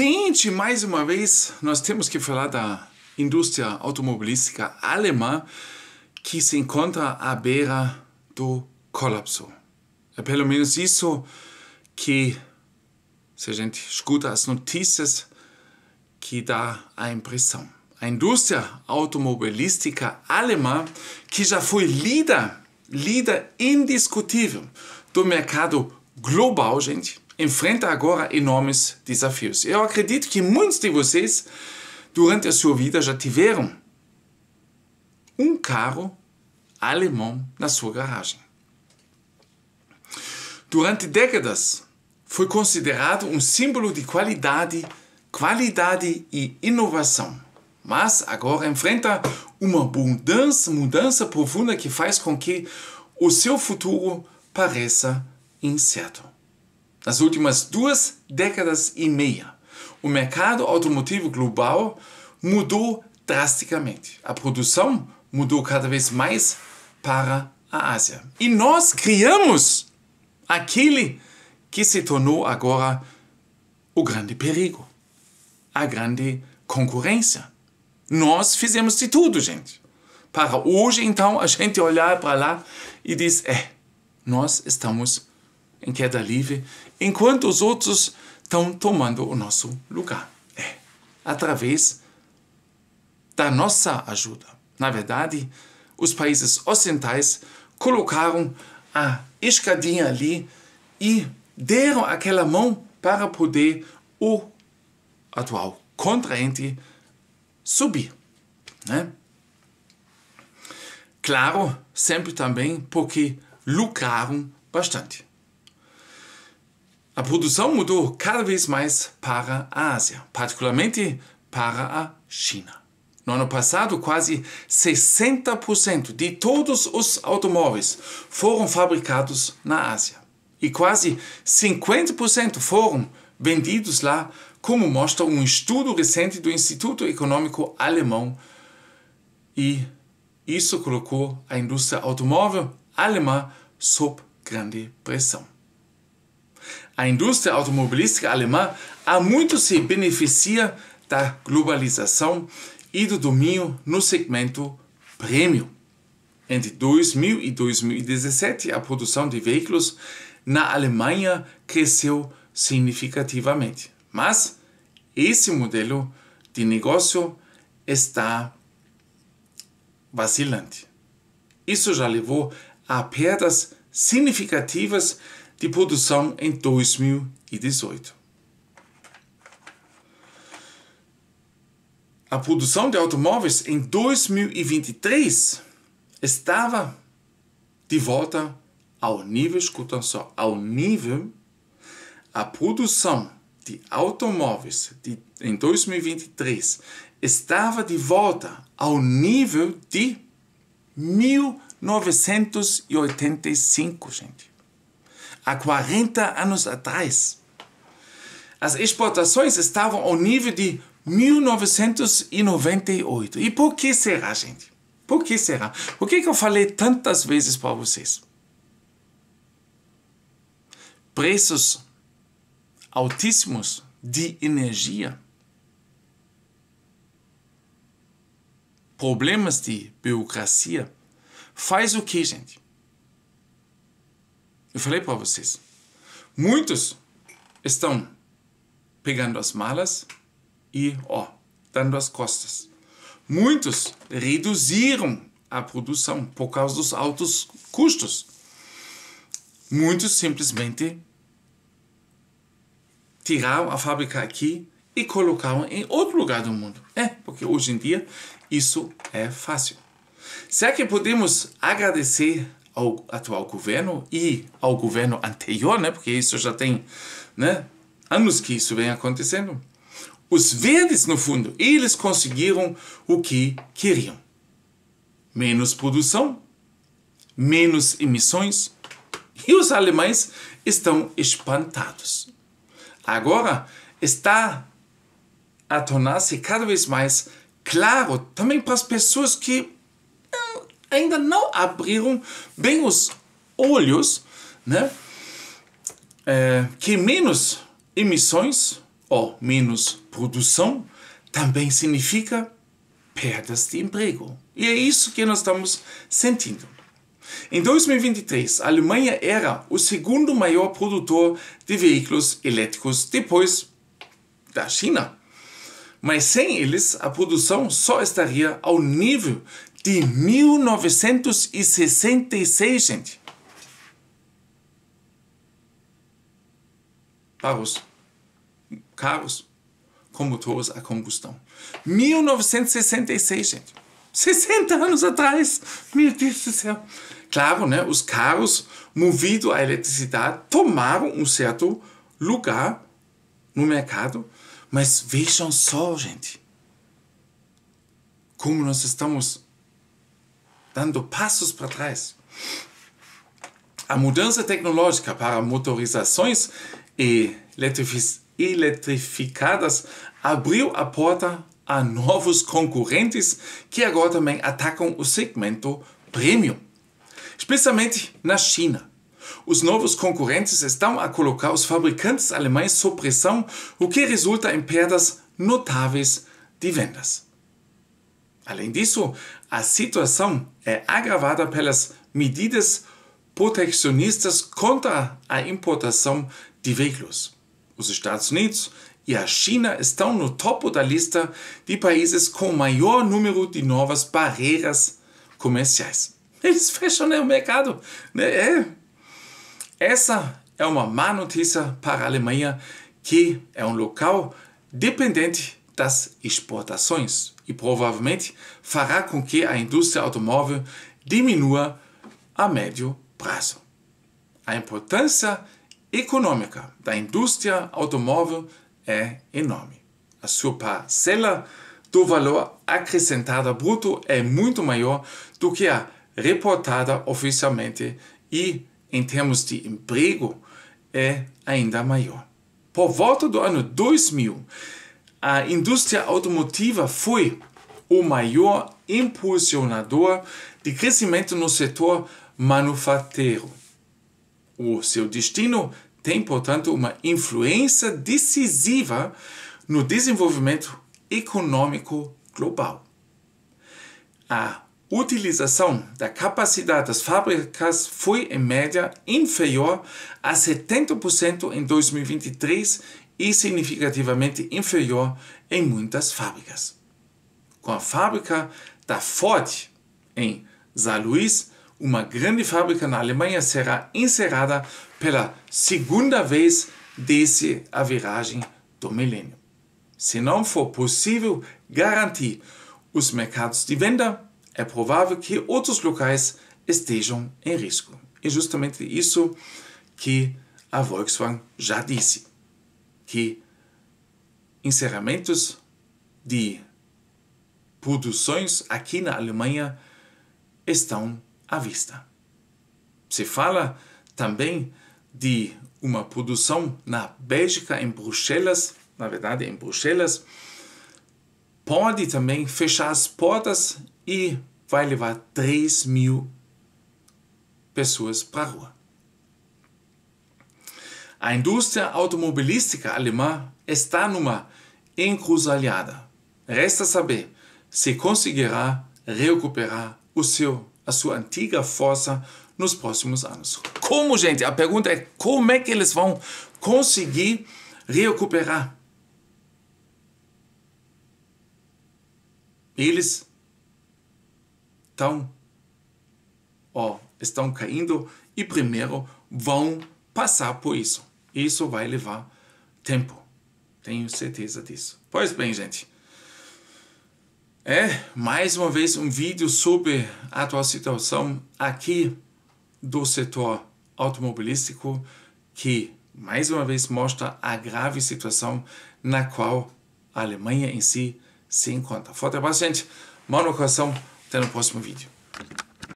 Gente, mais uma vez nós temos que falar da indústria automobilística alemã que se encontra à beira do colapso. É pelo menos isso que se a gente escuta as notícias que dá a impressão. A indústria automobilística alemã que já foi líder, líder indiscutível do mercado global, gente enfrenta agora enormes desafios. Eu acredito que muitos de vocês, durante a sua vida, já tiveram um carro alemão na sua garagem. Durante décadas, foi considerado um símbolo de qualidade, qualidade e inovação. Mas agora enfrenta uma mudança, mudança profunda que faz com que o seu futuro pareça incerto. Nas últimas duas décadas e meia, o mercado automotivo global mudou drasticamente. A produção mudou cada vez mais para a Ásia. E nós criamos aquele que se tornou agora o grande perigo, a grande concorrência. Nós fizemos de tudo, gente. Para hoje, então, a gente olhar para lá e diz: é, nós estamos em queda livre enquanto os outros estão tomando o nosso lugar. É, através da nossa ajuda. Na verdade, os países ocidentais colocaram a escadinha ali e deram aquela mão para poder o atual contraente subir. Né? Claro, sempre também porque lucraram bastante. A produção mudou cada vez mais para a Ásia, particularmente para a China. No ano passado, quase 60% de todos os automóveis foram fabricados na Ásia e quase 50% foram vendidos lá, como mostra um estudo recente do Instituto Econômico Alemão. E isso colocou a indústria automóvel alemã sob grande pressão. A indústria automobilística alemã há muito se beneficia da globalização e do domínio no segmento premium. Entre 2000 e 2017, a produção de veículos na Alemanha cresceu significativamente. Mas esse modelo de negócio está vacilante. Isso já levou a perdas significativas de produção em 2018. A produção de automóveis em 2023 estava de volta ao nível, escutam só, ao nível a produção de automóveis de, em 2023 estava de volta ao nível de 1985, gente há 40 anos atrás. As exportações estavam ao nível de 1998. E por que será, gente? Por que será? Por que, que eu falei tantas vezes para vocês? Preços altíssimos de energia. Problemas de burocracia. Faz o que, gente? Eu falei para vocês, muitos estão pegando as malas e, ó, dando as costas. Muitos reduziram a produção por causa dos altos custos. Muitos simplesmente tiraram a fábrica aqui e colocaram em outro lugar do mundo. É, porque hoje em dia isso é fácil. Será que podemos agradecer ao atual governo e ao governo anterior, né? Porque isso já tem, né? Anos que isso vem acontecendo. Os verdes, no fundo, eles conseguiram o que queriam: menos produção, menos emissões, e os alemães estão espantados. Agora está a tornar-se cada vez mais claro também para as pessoas que ainda não abriram bem os olhos, né? É, que menos emissões ou menos produção também significa perdas de emprego. E é isso que nós estamos sentindo. Em 2023, a Alemanha era o segundo maior produtor de veículos elétricos depois da China. Mas sem eles, a produção só estaria ao nível de 1966, gente. Carros, carros com motores a combustão. 1966, gente. 60 anos atrás. Meu Deus do céu. Claro, né, os carros movidos à eletricidade tomaram um certo lugar no mercado, mas vejam só, gente, como nós estamos dando passos para trás. A mudança tecnológica para motorizações e eletrificadas abriu a porta a novos concorrentes que agora também atacam o segmento premium, especialmente na China. Os novos concorrentes estão a colocar os fabricantes alemães sob pressão, o que resulta em perdas notáveis de vendas. Além disso, a situação é agravada pelas medidas protecionistas contra a importação de veículos. Os Estados Unidos e a China estão no topo da lista de países com maior número de novas barreiras comerciais. Eles fecham né, o mercado. Né? É. Essa é uma má notícia para a Alemanha, que é um local dependente das exportações e provavelmente fará com que a indústria automóvel diminua a médio prazo. A importância econômica da indústria automóvel é enorme. A sua parcela do valor acrescentado bruto é muito maior do que a reportada oficialmente e, em termos de emprego, é ainda maior. Por volta do ano 2000, a indústria automotiva foi o maior impulsionador de crescimento no setor manufatureiro. O seu destino tem, portanto, uma influência decisiva no desenvolvimento econômico global. A utilização da capacidade das fábricas foi, em média, inferior a 70% em 2023 e significativamente inferior em muitas fábricas. Com a fábrica da Ford em Luís, uma grande fábrica na Alemanha será encerrada pela segunda vez desde a viragem do milênio. Se não for possível garantir os mercados de venda, é provável que outros locais estejam em risco. E justamente isso que a Volkswagen já disse que encerramentos de produções aqui na Alemanha estão à vista. Se fala também de uma produção na Bélgica, em Bruxelas, na verdade em Bruxelas, pode também fechar as portas e vai levar 3 mil pessoas para a rua. A indústria automobilística alemã está numa encruzilhada. Resta saber se conseguirá recuperar o seu, a sua antiga força nos próximos anos. Como, gente? A pergunta é como é que eles vão conseguir recuperar? Eles estão, ó, estão caindo e primeiro vão passar por isso. Isso vai levar tempo. Tenho certeza disso. Pois bem, gente. É mais uma vez um vídeo sobre a atual situação aqui do setor automobilístico que mais uma vez mostra a grave situação na qual a Alemanha em si se encontra. Forte abraço, gente. Mão no coração. Até no próximo vídeo.